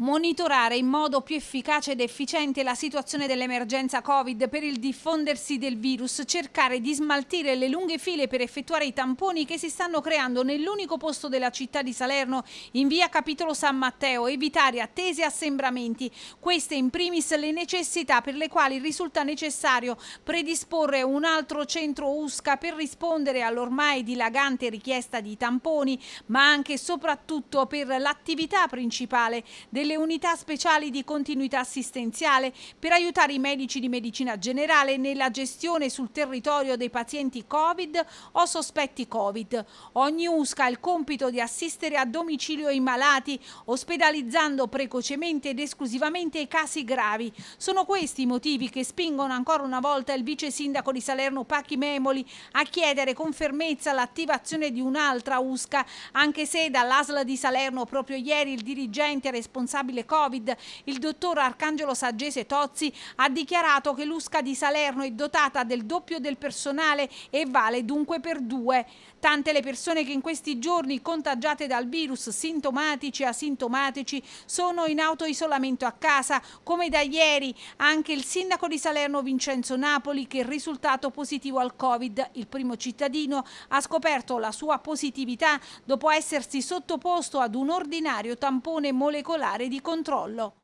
Monitorare in modo più efficace ed efficiente la situazione dell'emergenza Covid per il diffondersi del virus, cercare di smaltire le lunghe file per effettuare i tamponi che si stanno creando nell'unico posto della città di Salerno, in via Capitolo San Matteo, evitare attese e assembramenti. Queste in primis le necessità per le quali risulta necessario predisporre un altro centro USCA per rispondere all'ormai dilagante richiesta di tamponi, ma anche e soprattutto per l'attività principale del delle unità speciali di continuità assistenziale per aiutare i medici di medicina generale nella gestione sul territorio dei pazienti Covid o sospetti Covid. Ogni USCA ha il compito di assistere a domicilio i malati, ospedalizzando precocemente ed esclusivamente i casi gravi. Sono questi i motivi che spingono ancora una volta il vice sindaco di Salerno Pacchi Memoli a chiedere con fermezza l'attivazione di un'altra USCA, anche se dall'ASL di Salerno proprio ieri il dirigente responsabile responsabile Covid, il dottor Arcangelo Saggese Tozzi, ha dichiarato che l'USCA di Salerno è dotata del doppio del personale e vale dunque per due. Tante le persone che in questi giorni contagiate dal virus, sintomatici e asintomatici, sono in autoisolamento a casa, come da ieri anche il sindaco di Salerno Vincenzo Napoli che è risultato positivo al Covid. Il primo cittadino ha scoperto la sua positività dopo essersi sottoposto ad un ordinario tampone molecolare di controllo.